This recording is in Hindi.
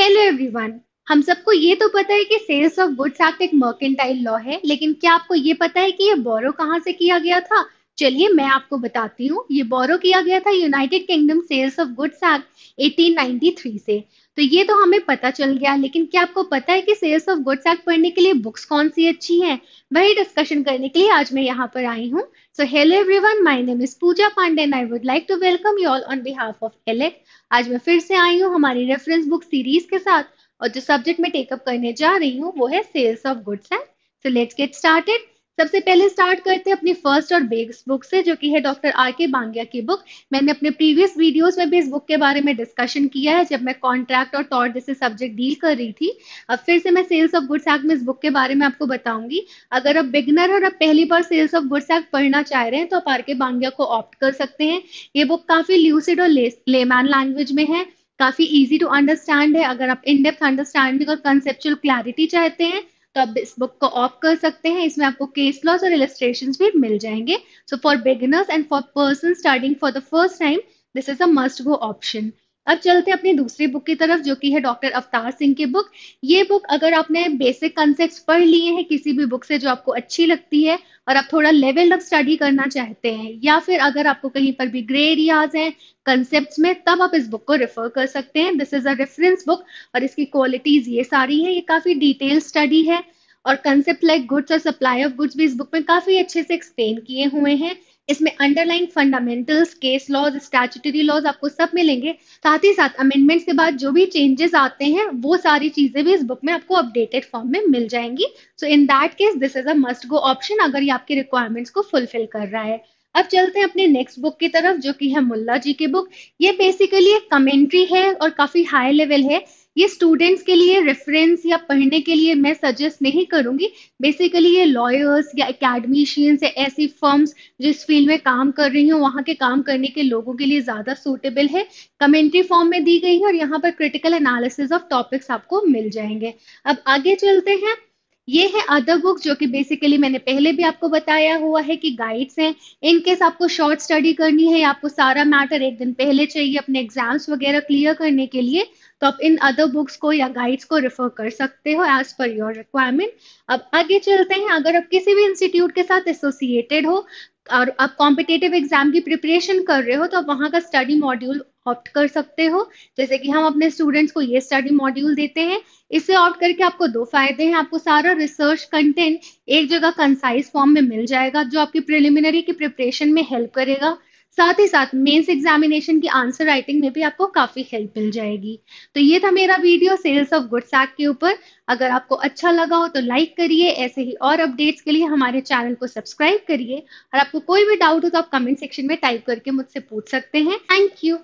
हेलो एवरीवन हम सबको ये तो पता है कि सेल्स ऑफ गुड्स एक्ट एक मर्केंटाइल लॉ है लेकिन क्या आपको ये पता है कि ये बोरो कहाँ से किया गया था चलिए मैं आपको बताती हूँ ये बोरो किया गया था United Kingdom sales of goods act 1893 से तो ये तो हमें पता चल गया लेकिन क्या आपको पता है कि सेल्स ऑफ गुड्स एक्ट पढ़ने के लिए बुक्स कौन सी अच्छी हैं वही डिस्कशन करने के लिए आज मैं यहाँ पर आई हूँ so hello everyone my name is Pooja Pandey and I would like to welcome you all on behalf of एलेक आज मैं फिर से आई हूँ हमारी रेफरेंस बुक सीरीज के साथ और जो सब्जेक्ट में टेकअप करने जा रही हूँ वो है sales of goods act so let's get started सबसे पहले स्टार्ट करते हैं अपनी फर्स्ट और बेस्ट बुक से जो कि है डॉक्टर आर के बांगिया की बुक मैंने अपने प्रीवियस वीडियोस में भी इस बुक के बारे में डिस्कशन किया है जब मैं कॉन्ट्रैक्ट और तौर जैसे सब्जेक्ट डील कर रही थी अब फिर से मैं सेल्स ऑफ गुड्स एक्ट में इस बुक के बारे में आपको बताऊंगी अगर आप बिगनर और आप पहली बार सेल्स ऑफ गुड्स एक्ट पढ़ना चाह रहे हैं तो आप आर के बांगिया को ऑप्ट कर सकते हैं ये बुक काफी ल्यूसिड और लेमैन लैंग्वेज में है काफी इजी टू अंडरस्टैंड है अगर आप इनडेप्थ अंडरस्टैंडिंग और कंसेप्चुअल क्लैरिटी चाहते हैं तो आप इस बुक को ऑफ कर सकते हैं इसमें आपको केस लॉस और इलेस्ट्रेशन भी मिल जाएंगे so for beginners and for person starting for the first time this is a must go option अब चलते हैं अपनी दूसरी बुक की तरफ जो कि है डॉक्टर अवतार सिंह की बुक ये बुक अगर आपने बेसिक कंसेप्ट पढ़ लिए हैं किसी भी बुक से जो आपको अच्छी लगती है और आप थोड़ा लेवल अप स्टडी करना चाहते हैं या फिर अगर आपको कहीं पर भी ग्रे एरियाज हैं कंसेप्ट में तब आप इस बुक को रेफर कर सकते हैं this is a reference book और इसकी क्वालिटीज ये सारी है ये काफी डिटेल स्टडी है और कंसेप्ट लाइक गुड्स और सप्लाई ऑफ गुड्स भी इस बुक में काफी अच्छे से एक्सप्लेन किए हुए हैं इसमें underline fundamentals case laws statutory laws आपको सब मिलेंगे साथ ही साथ अमेंडमेंट्स के बाद जो भी चेंजेस आते हैं वो सारी चीजें भी इस बुक में आपको अपडेटेड फॉर्म में मिल जाएंगी so in that case this is a must go option अगर ये आपके रिक्वायरमेंट्स को फुलफिल कर रहा है अब चलते हैं अपने नेक्स्ट बुक की तरफ जो कि है मुल्ला जी की बुक ये बेसिकली एक कमेंट्री है और काफ़ी हाई लेवल है ये स्टूडेंट्स के लिए रेफरेंस या पढ़ने के लिए मैं सजेस्ट नहीं करूंगी बेसिकली ये लॉयर्स या अकेडमिशियंस या ऐसी फर्म्स जिस फील्ड में काम कर रही हूँ वहां के काम करने के लोगों के लिए ज़्यादा सूटेबल है कमेंट्री फॉर्म में दी गई है और यहाँ पर क्रिटिकल एनालिसिस ऑफ टॉपिक्स आपको मिल जाएंगे अब आगे चलते हैं ये है अदर बुक्स जो कि बेसिकली मैंने पहले भी आपको बताया हुआ है कि गाइड्स हैं इन केस आपको शॉर्ट स्टडी करनी है आपको सारा मैटर एक दिन पहले चाहिए अपने एग्जाम्स वगैरह क्लियर करने के लिए तो आप इन अदर बुक्स को या गाइड्स को रेफर कर सकते हो एज पर योर रिक्वायरमेंट अब आगे चलते हैं अगर आप किसी भी इंस्टीट्यूट के साथ एसोसिएटेड हो और आप कॉम्पिटेटिव एग्जाम की प्रिपरेशन कर रहे हो तो आप वहाँ का स्टडी मॉड्यूल ऑप्ट कर सकते हो जैसे कि हम अपने स्टूडेंट्स को ये स्टडी मॉड्यूल देते हैं इसे ऑप्ट करके आपको दो फायदे हैं आपको सारा रिसर्च कंटेंट एक जगह कंसाइज फॉर्म में मिल जाएगा जो आपकी प्रिलिमिनरी की प्रिपरेशन में हेल्प करेगा साथ ही साथ मेंस एग्जामिनेशन की आंसर राइटिंग में भी आपको काफी हेल्प मिल जाएगी तो ये था मेरा video sales of goods act के ऊपर अगर आपको अच्छा लगा हो तो लाइक करिए ऐसे ही और अपडेट्स के लिए हमारे चैनल को सब्सक्राइब करिए और आपको कोई भी डाउट हो तो आप कमेंट सेक्शन में टाइप करके मुझसे पूछ सकते हैं थैंक यू